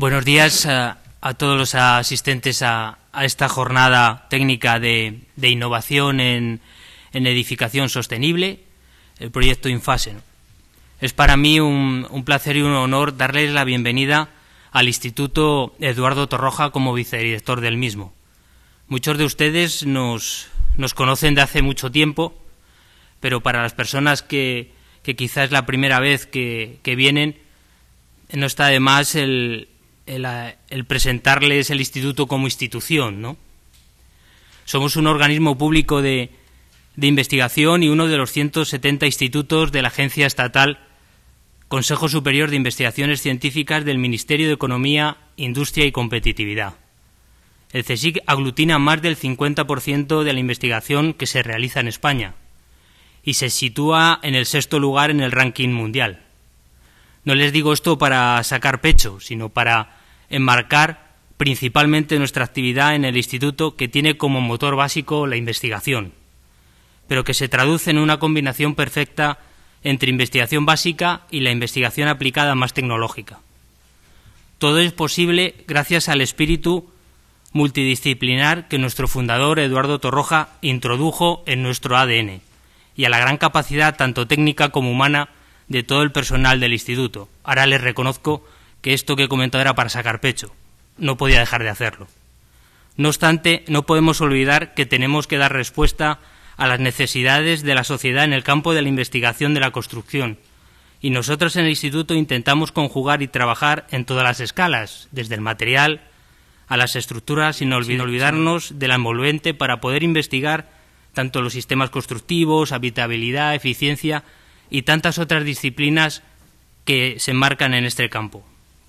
Buenos días eh, a, todos los asistentes a, esta jornada técnica de, innovación en, edificación sostenible, el proyecto INFASE. Es para mí un, placer y un honor darles la bienvenida al Instituto Eduardo Torroja como vicedirector del mismo. Muchos de ustedes nos, conocen de hace mucho tiempo, pero para las personas que, que quizás es la primera vez que, que vienen, no está de más el, el, presentarles el instituto como institución, ¿no? Somos un organismo público de, de investigación y uno de los 170 institutos de la Agencia Estatal Consejo Superior de Investigaciones Científicas del Ministerio de Economía, Industria y Competitividad. El CSIC aglutina más del 50% de la investigación que se realiza en España y se sitúa en el sexto lugar en el ranking mundial. No les digo esto para sacar pecho, sino para enmarcar principalmente nuestra actividad en el Instituto que tiene como motor básico la investigación, pero que se traduce en una combinación perfecta entre investigación básica y la investigación aplicada más tecnológica. Todo es posible gracias al espíritu multidisciplinar que nuestro fundador Eduardo Torroja introdujo en nuestro ADN y a la gran capacidad tanto técnica como humana de todo el personal del instituto. Ahora les reconozco que esto que he comentado era para sacar pecho. No podía dejar de hacerlo. No obstante, no podemos olvidar que tenemos que dar respuesta a las necesidades de la sociedad en el campo de la investigación de la construcción. Y nosotros en el Instituto intentamos conjugar y trabajar en todas las escalas, desde el material a las estructuras, sin olvidarnos de la envolvente para poder investigar tanto los sistemas constructivos, habitabilidad, eficiencia y tantas otras disciplinas que se enmarcan en este campo.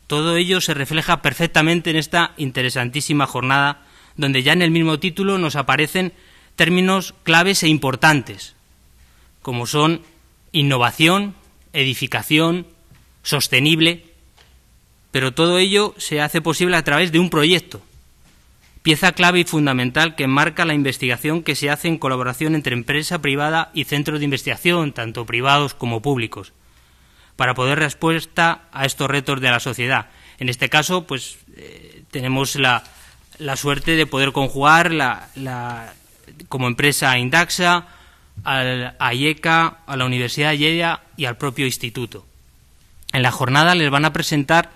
Todo ello se refleja perfectamente en esta interesantísima jornada, donde ya en el mismo título nos aparecen términos claves e importantes, como son innovación, edificación, sostenible, pero todo ello se hace posible a través de un proyecto, pieza clave y fundamental que marca la investigación que se hace en colaboración entre empresa privada y centros de investigación, tanto privados como públicos para poder respuesta a estos retos de la sociedad. En este caso, pues eh, tenemos la, suerte de poder conjugar como empresa Indaxa, a IECA, a la Universidad de y al propio instituto. En la jornada les van a presentar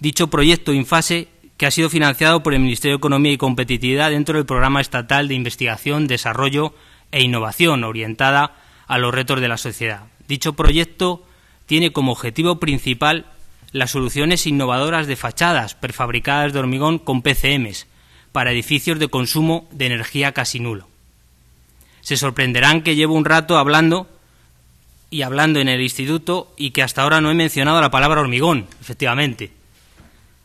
dicho proyecto Infase que ha sido financiado por el Ministerio de Economía y Competitividad dentro del Programa Estatal de Investigación, Desarrollo e Innovación, orientada a los retos de la sociedad. Dicho proyecto tiene como objetivo principal las soluciones innovadoras de fachadas prefabricadas de hormigón con PCMs para edificios de consumo de energía casi nulo. Se sorprenderán que llevo un rato hablando y hablando en el instituto y que hasta ahora no he mencionado la palabra hormigón, efectivamente.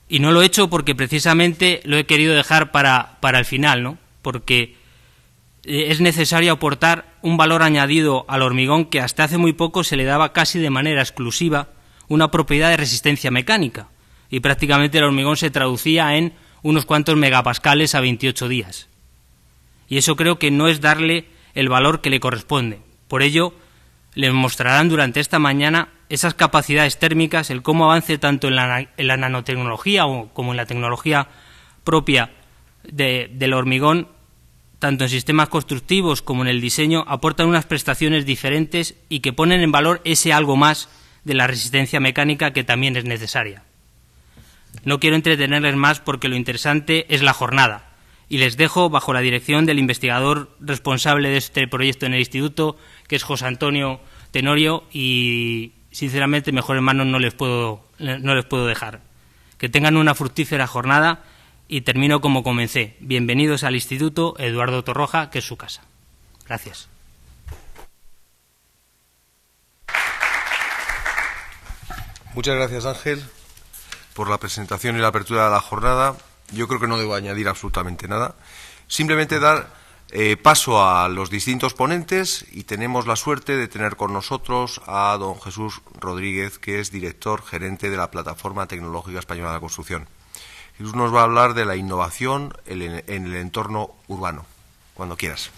Y no lo he hecho porque precisamente lo he querido dejar para, para el final, ¿no? Porque eh, es necesario aportar un valor añadido al hormigón que hasta hace muy poco se le daba casi de manera exclusiva una propiedad de resistencia mecánica y prácticamente el hormigón se traducía en unos cuantos megapascales a 28 días. Y eso creo que no es darle el valor que le corresponde. Por ello, les mostrarán durante esta mañana esas capacidades térmicas, el cómo avance tanto en la, nanotecnología o como en la tecnología propia del hormigón tanto en sistemas constructivos como en el diseño, aportan unas prestaciones diferentes y que ponen en valor ese algo más de la resistencia mecánica que también es necesaria. No quiero entretenerles más porque lo interesante es la jornada y les dejo bajo la dirección del investigador responsable de este proyecto en el instituto, que es José Antonio Tenorio y sinceramente mejor manos no les puedo no les puedo dejar. Que tengan una fructífera jornada y termino como comencé. Bienvenidos al Instituto Eduardo Torroja, que es su casa. Gracias. Muchas gracias, Ángel, por la presentación y la apertura de la jornada. Yo creo que no debo añadir absolutamente nada. Simplemente dar eh, paso a los distintos ponentes y tenemos la suerte de tener con nosotros a don Jesús Rodríguez, que es director gerente de la Plataforma Tecnológica Española de la Construcción. Jesús nos va a hablar de la innovación en el entorno urbano. Cuando quieras.